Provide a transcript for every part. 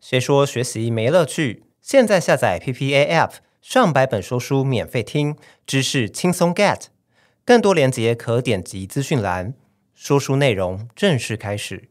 谁说学习没乐趣？现在下载 P P A App，上百本说书免费听，知识轻松 get。更多连接可点击资讯栏。说书内容正式开始。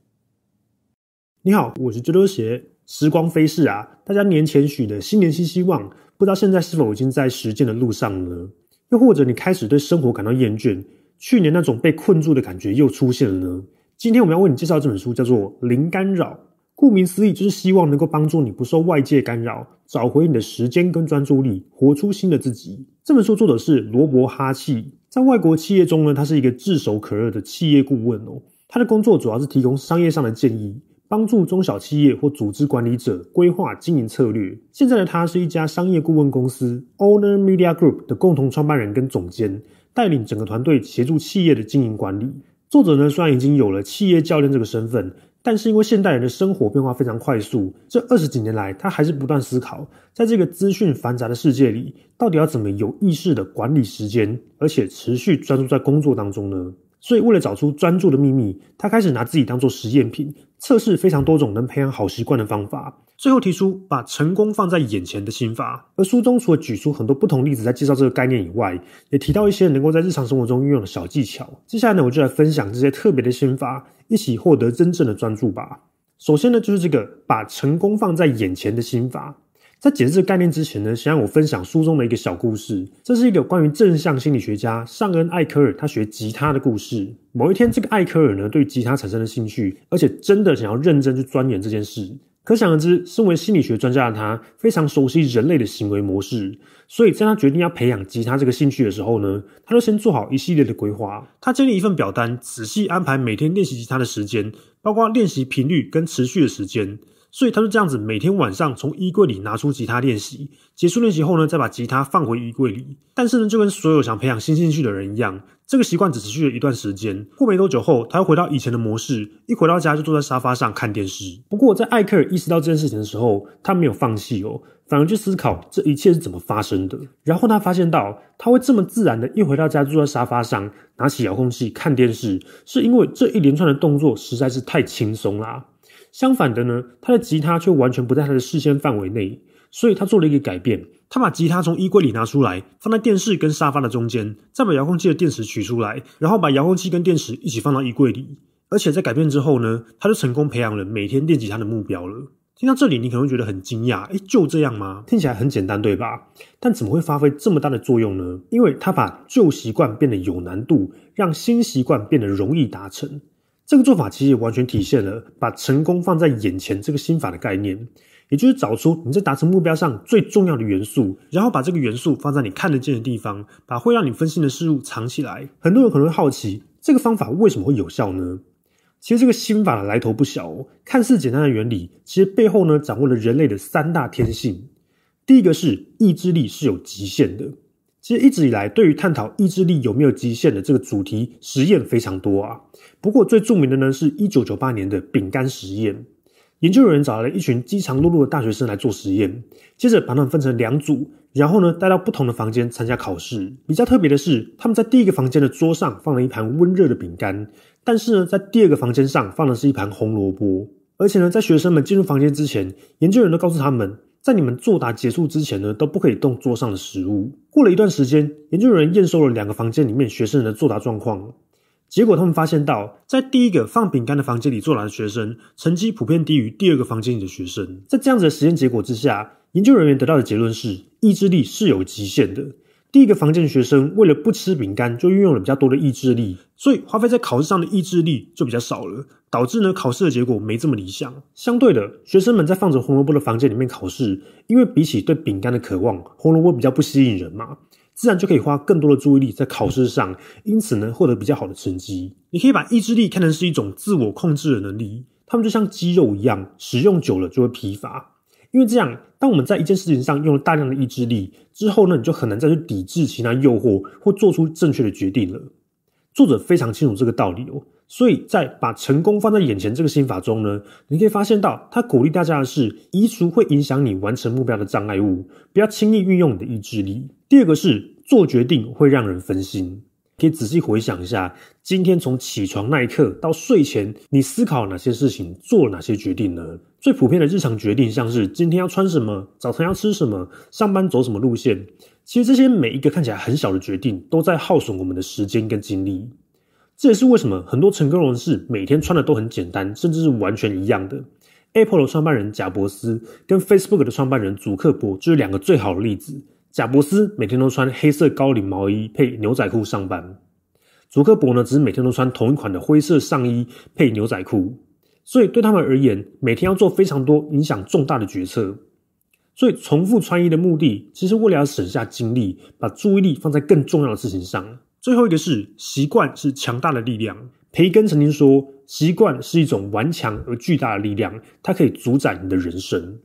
你好，我是周周学。时光飞逝啊，大家年前许的新年新希望，不知道现在是否已经在实践的路上呢？又或者你开始对生活感到厌倦，去年那种被困住的感觉又出现了呢？今天我们要为你介绍这本书，叫做《零干扰》。顾名思义，就是希望能够帮助你不受外界干扰，找回你的时间跟专注力，活出新的自己。这本书作者是罗伯·哈契，在外国企业中呢，他是一个炙手可热的企业顾问哦。他的工作主要是提供商业上的建议，帮助中小企业或组织管理者规划经营策略。现在的他是一家商业顾问公司 Owner Media Group 的共同创办人跟总监，带领整个团队协助企业的经营管理。作者呢，虽然已经有了企业教练这个身份。但是因为现代人的生活变化非常快速，这二十几年来，他还是不断思考，在这个资讯繁杂的世界里，到底要怎么有意识的管理时间，而且持续专注在工作当中呢？所以，为了找出专注的秘密，他开始拿自己当做实验品，测试非常多种能培养好习惯的方法。最后提出把成功放在眼前的心法。而书中除了举出很多不同例子，在介绍这个概念以外，也提到一些能够在日常生活中运用的小技巧。接下来呢，我就来分享这些特别的心法，一起获得真正的专注吧。首先呢，就是这个把成功放在眼前的心法。在解释这个概念之前呢，先让我分享书中的一个小故事。这是一个关于正向心理学家尚恩·艾科尔他学吉他的故事。某一天，这个艾科尔呢对吉他产生了兴趣，而且真的想要认真去钻研这件事。可想而知，身为心理学专家的他非常熟悉人类的行为模式，所以在他决定要培养吉他这个兴趣的时候呢，他就先做好一系列的规划。他建立一份表单，仔细安排每天练习吉他的时间，包括练习频率跟持续的时间。所以他就这样子，每天晚上从衣柜里拿出吉他练习，结束练习后呢，再把吉他放回衣柜里。但是呢，就跟所有想培养新兴趣的人一样，这个习惯只持续了一段时间。过没多久后，他又回到以前的模式，一回到家就坐在沙发上看电视。不过，在艾克尔意识到这件事情的时候，他没有放弃哦，反而去思考这一切是怎么发生的。然后他发现到，他会这么自然的，一回到家就坐在沙发上，拿起遥控器看电视，是因为这一连串的动作实在是太轻松啦。相反的呢，他的吉他却完全不在他的视线范围内，所以他做了一个改变，他把吉他从衣柜里拿出来，放在电视跟沙发的中间，再把遥控器的电池取出来，然后把遥控器跟电池一起放到衣柜里。而且在改变之后呢，他就成功培养了每天练吉他的目标了。听到这里，你可能会觉得很惊讶，诶，就这样吗？听起来很简单，对吧？但怎么会发挥这么大的作用呢？因为他把旧习惯变得有难度，让新习惯变得容易达成。这个做法其实完全体现了把成功放在眼前这个心法的概念，也就是找出你在达成目标上最重要的元素，然后把这个元素放在你看得见的地方，把会让你分心的事物藏起来。很多人可能会好奇，这个方法为什么会有效呢？其实这个心法的来头不小，哦，看似简单的原理，其实背后呢掌握了人类的三大天性。第一个是意志力是有极限的。其实一直以来，对于探讨意志力有没有极限的这个主题，实验非常多啊。不过最著名的呢，是1998年的饼干实验。研究人员找来了一群饥肠辘辘的大学生来做实验，接着把他们分成两组，然后呢带到不同的房间参加考试。比较特别的是，他们在第一个房间的桌上放了一盘温热的饼干，但是呢，在第二个房间上放的是一盘红萝卜。而且呢，在学生们进入房间之前，研究人员都告诉他们。在你们作答结束之前呢，都不可以动桌上的食物。过了一段时间，研究人员验收了两个房间里面学生的作答状况，结果他们发现到，在第一个放饼干的房间里作答的学生，成绩普遍低于第二个房间里的学生。在这样子的实验结果之下，研究人员得到的结论是，意志力是有极限的。第一个房间的学生为了不吃饼干，就运用了比较多的意志力，所以花费在考试上的意志力就比较少了，导致呢考试的结果没这么理想。相对的，学生们在放着红萝卜的房间里面考试，因为比起对饼干的渴望，红萝卜比较不吸引人嘛，自然就可以花更多的注意力在考试上，因此呢获得比较好的成绩。你可以把意志力看成是一种自我控制的能力，它们就像肌肉一样，使用久了就会疲乏。因为这样，当我们在一件事情上用了大量的意志力之后呢，你就很难再去抵制其他诱惑或做出正确的决定了。作者非常清楚这个道理哦，所以在把成功放在眼前这个心法中呢，你可以发现到他鼓励大家的是：移除会影响你完成目标的障碍物，不要轻易运用你的意志力。第二个是做决定会让人分心。可以仔细回想一下，今天从起床那一刻到睡前，你思考哪些事情，做了哪些决定呢？最普遍的日常决定，像是今天要穿什么，早餐要吃什么，上班走什么路线。其实这些每一个看起来很小的决定，都在耗损我们的时间跟精力。这也是为什么很多成功人士每天穿的都很简单，甚至是完全一样的。Apple 的创办人贾伯斯跟 Facebook 的创办人祖克伯就是两个最好的例子。贾伯斯每天都穿黑色高领毛衣配牛仔裤上班，祖克伯呢只是每天都穿同一款的灰色上衣配牛仔裤，所以对他们而言，每天要做非常多影响重大的决策，所以重复穿衣的目的，其实为了要省下精力，把注意力放在更重要的事情上。最后一个是习惯是强大的力量，培根曾经说，习惯是一种顽强而巨大的力量，它可以主宰你的人生。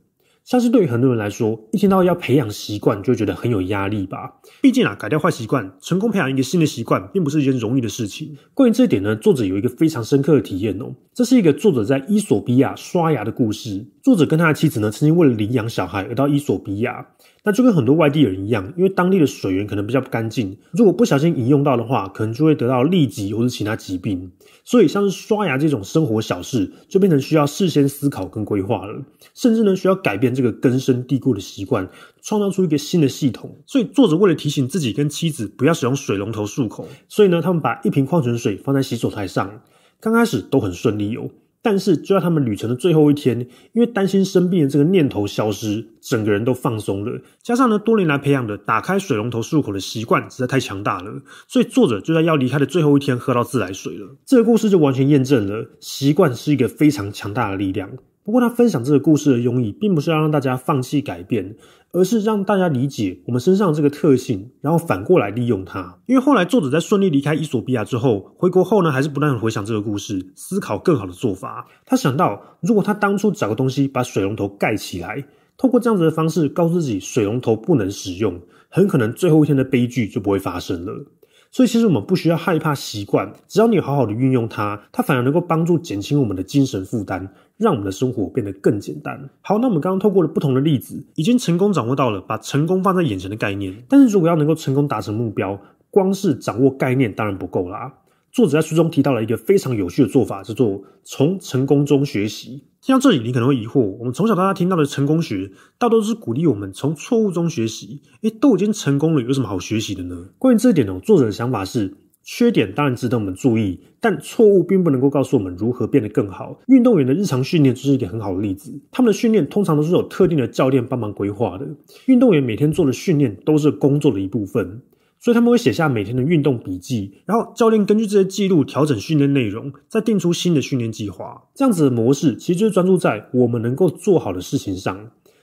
像是对于很多人来说，一听到要培养习惯就觉得很有压力吧。毕竟啊，改掉坏习惯，成功培养一个新的习惯，并不是一件容易的事情。关于这一点呢，作者有一个非常深刻的体验哦。这是一个作者在伊索比亚刷牙的故事。作者跟他的妻子呢，曾经为了领养小孩而到伊索比亚。那就跟很多外地人一样，因为当地的水源可能比较不干净，如果不小心饮用到的话，可能就会得到痢疾或者其他疾病。所以，像是刷牙这种生活小事，就变成需要事先思考跟规划了，甚至呢需要改变这个根深蒂固的习惯，创造出一个新的系统。所以，作者为了提醒自己跟妻子不要使用水龙头漱口，所以呢他们把一瓶矿泉水放在洗手台上，刚开始都很顺利哦。但是就在他们旅程的最后一天，因为担心生病的这个念头消失，整个人都放松了。加上呢，多年来培养的打开水龙头漱口的习惯实在太强大了，所以作者就在要离开的最后一天喝到自来水了。这个故事就完全验证了，习惯是一个非常强大的力量。不过，他分享这个故事的用意，并不是要让大家放弃改变，而是让大家理解我们身上这个特性，然后反过来利用它。因为后来作者在顺利离开伊索比亚之后，回国后呢，还是不断回想这个故事，思考更好的做法。他想到，如果他当初找个东西把水龙头盖起来，透过这样子的方式，告诉自己水龙头不能使用，很可能最后一天的悲剧就不会发生了。所以其实我们不需要害怕习惯，只要你好好的运用它，它反而能够帮助减轻我们的精神负担，让我们的生活变得更简单。好，那我们刚刚透过了不同的例子，已经成功掌握到了把成功放在眼前的概念。但是如果要能够成功达成目标，光是掌握概念当然不够啦。作者在书中提到了一个非常有趣的做法，叫做从成功中学习。听到这里，你可能会疑惑：我们从小到大听到的成功学，大多都是鼓励我们从错误中学习。诶，都已经成功了，有什么好学习的呢？关于这一点呢，作者的想法是：缺点当然值得我们注意，但错误并不能够告诉我们如何变得更好。运动员的日常训练就是一个很好的例子，他们的训练通常都是有特定的教练帮忙规划的。运动员每天做的训练都是工作的一部分。所以他们会写下每天的运动笔记，然后教练根据这些记录调整训练内容，再定出新的训练计划。这样子的模式其实就是专注在我们能够做好的事情上。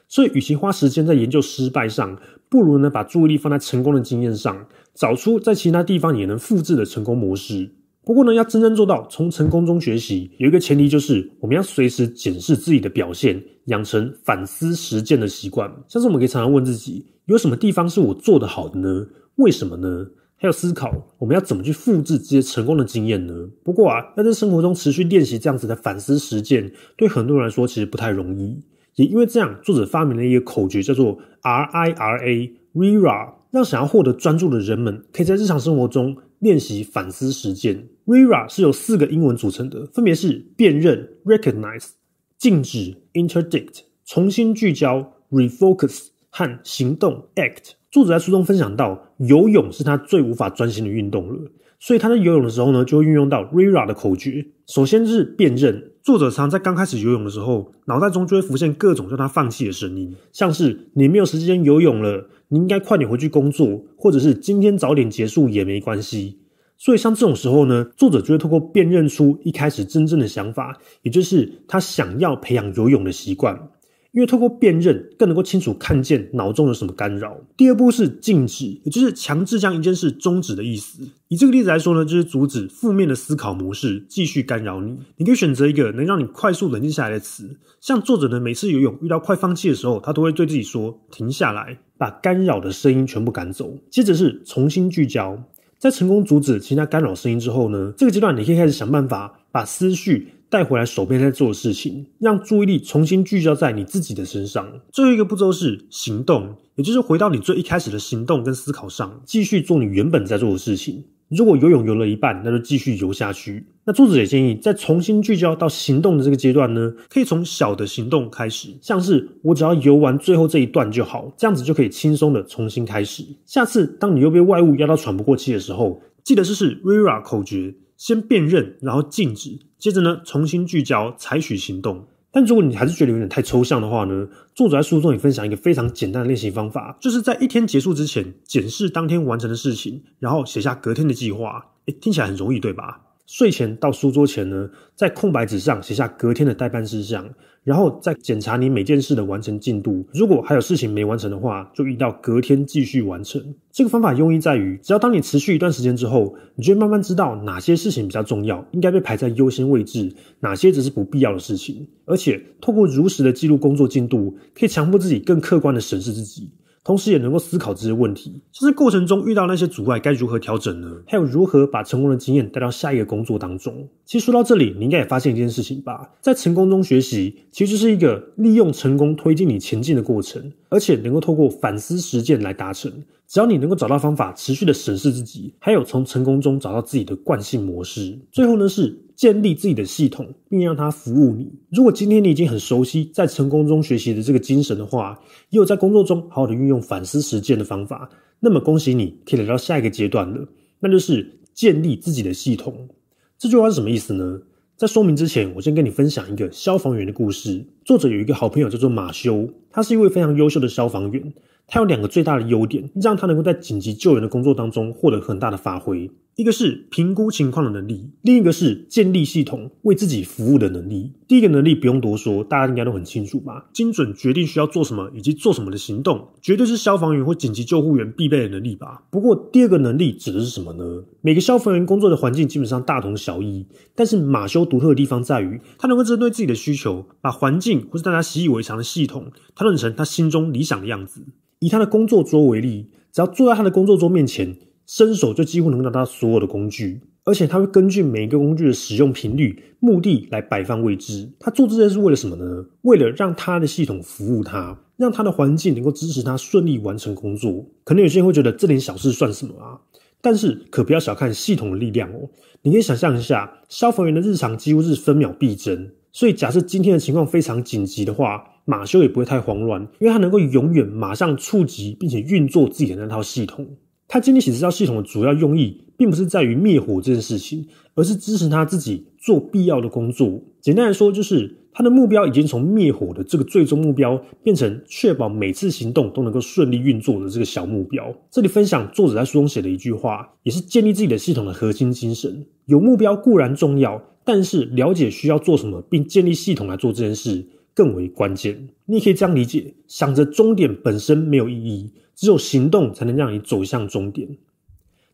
所以，与其花时间在研究失败上，不如呢把注意力放在成功的经验上，找出在其他地方也能复制的成功模式。不过呢，要真正做到从成功中学习，有一个前提就是我们要随时检视自己的表现，养成反思实践的习惯。像是我们可以常常问自己：有什么地方是我做得好的呢？为什么呢？还要思考我们要怎么去复制这些成功的经验呢？不过啊，要在生活中持续练习这样子的反思实践，对很多人来说其实不太容易。也因为这样，作者发明了一个口诀，叫做 R I R A RIRA，让想要获得专注的人们可以在日常生活中练习反思实践。RIRA 是由四个英文组成的，分别是辨认 （recognize）、禁止 （interdict）、重新聚焦 （refocus）。和行动 act。作者在书中分享到，游泳是他最无法专心的运动了，所以他在游泳的时候呢，就会运用到 Rira 的口诀。首先是辨认。作者常在刚开始游泳的时候，脑袋中就会浮现各种叫他放弃的声音，像是你没有时间游泳了，你应该快点回去工作，或者是今天早点结束也没关系。所以像这种时候呢，作者就会透过辨认出一开始真正的想法，也就是他想要培养游泳的习惯。因为透过辨认，更能够清楚看见脑中有什么干扰。第二步是禁止，也就是强制将一件事终止的意思。以这个例子来说呢，就是阻止负面的思考模式继续干扰你。你可以选择一个能让你快速冷静下来的词，像作者呢，每次游泳遇到快放弃的时候，他都会对自己说：“停下来，把干扰的声音全部赶走。”接着是重新聚焦，在成功阻止其他干扰声音之后呢，这个阶段你可以开始想办法把思绪。带回来手边在做的事情，让注意力重新聚焦在你自己的身上。最后一个步骤是行动，也就是回到你最一开始的行动跟思考上，继续做你原本在做的事情。如果游泳游了一半，那就继续游下去。那作者也建议，在重新聚焦到行动的这个阶段呢，可以从小的行动开始，像是我只要游完最后这一段就好，这样子就可以轻松的重新开始。下次当你又被外物压到喘不过气的时候，记得试试 r i r a 口诀。先辨认，然后静止，接着呢，重新聚焦，采取行动。但如果你还是觉得有点太抽象的话呢，作者在书中也分享一个非常简单的练习方法，就是在一天结束之前检视当天完成的事情，然后写下隔天的计划。诶，听起来很容易，对吧？睡前到书桌前呢，在空白纸上写下隔天的代办事项，然后再检查你每件事的完成进度。如果还有事情没完成的话，就移到隔天继续完成。这个方法用意在于，只要当你持续一段时间之后，你就会慢慢知道哪些事情比较重要，应该被排在优先位置，哪些只是不必要的事情。而且，透过如实的记录工作进度，可以强迫自己更客观的审视自己。同时也能够思考这些问题，就是过程中遇到那些阻碍该如何调整呢？还有如何把成功的经验带到下一个工作当中？其实说到这里，你应该也发现一件事情吧，在成功中学习，其实是一个利用成功推进你前进的过程，而且能够透过反思实践来达成。只要你能够找到方法，持续的审视自己，还有从成功中找到自己的惯性模式。最后呢是。建立自己的系统，并让它服务你。如果今天你已经很熟悉在成功中学习的这个精神的话，也有在工作中好好的运用反思实践的方法，那么恭喜你，可以来到下一个阶段了，那就是建立自己的系统。这句话是什么意思呢？在说明之前，我先跟你分享一个消防员的故事。作者有一个好朋友叫做马修，他是一位非常优秀的消防员。他有两个最大的优点，让他能够在紧急救援的工作当中获得很大的发挥。一个是评估情况的能力，另一个是建立系统为自己服务的能力。第一个能力不用多说，大家应该都很清楚吧？精准决定需要做什么以及做什么的行动，绝对是消防员或紧急救护员必备的能力吧？不过第二个能力指的是什么呢？每个消防员工作的环境基本上大同小异，但是马修独特的地方在于，他能够针对自己的需求，把环境或是大家习以为常的系统，调整成他心中理想的样子。以他的工作桌为例，只要坐在他的工作桌面前。伸手就几乎能拿到所有的工具，而且他会根据每一个工具的使用频率、目的来摆放位置。他做这些是为了什么呢？为了让他的系统服务他，让他的环境能够支持他顺利完成工作。可能有些人会觉得这点小事算什么啊？但是可不要小看系统的力量哦！你可以想象一下，消防员的日常几乎是分秒必争，所以假设今天的情况非常紧急的话，马修也不会太慌乱，因为他能够永远马上触及并且运作自己的那套系统。他建立这套系统的主要用意，并不是在于灭火这件事情，而是支持他自己做必要的工作。简单来说，就是他的目标已经从灭火的这个最终目标，变成确保每次行动都能够顺利运作的这个小目标。这里分享作者在书中写的一句话，也是建立自己的系统的核心精神：有目标固然重要，但是了解需要做什么，并建立系统来做这件事更为关键。你可以这样理解：想着终点本身没有意义。只有行动才能让你走向终点。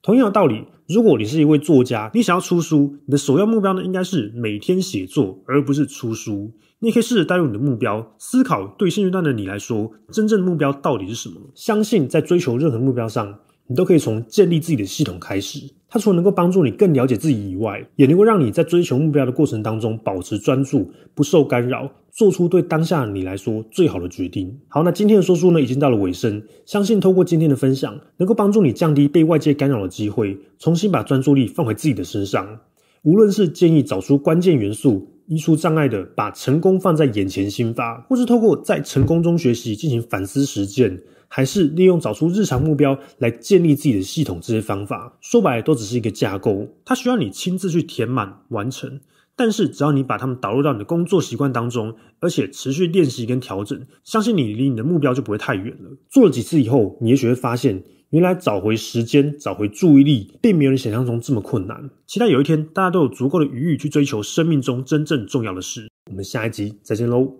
同样的道理，如果你是一位作家，你想要出书，你的首要目标呢，应该是每天写作，而不是出书。你也可以试着带入你的目标，思考对现阶段的你来说，真正的目标到底是什么？相信在追求任何目标上，你都可以从建立自己的系统开始。它除了能够帮助你更了解自己以外，也能够让你在追求目标的过程当中保持专注，不受干扰，做出对当下你来说最好的决定。好，那今天的说书呢，已经到了尾声，相信通过今天的分享，能够帮助你降低被外界干扰的机会，重新把专注力放回自己的身上。无论是建议找出关键元素，移除障碍的，把成功放在眼前心发，或是透过在成功中学习进行反思实践。还是利用找出日常目标来建立自己的系统，这些方法说白了都只是一个架构，它需要你亲自去填满完成。但是只要你把它们导入到你的工作习惯当中，而且持续练习跟调整，相信你离你的目标就不会太远了。做了几次以后，你也许会发现，原来找回时间、找回注意力，并没有你想象中这么困难。期待有一天，大家都有足够的余裕去追求生命中真正重要的事。我们下一集再见喽。